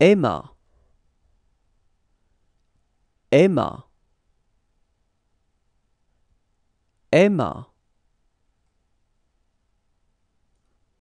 Emma Emma Emma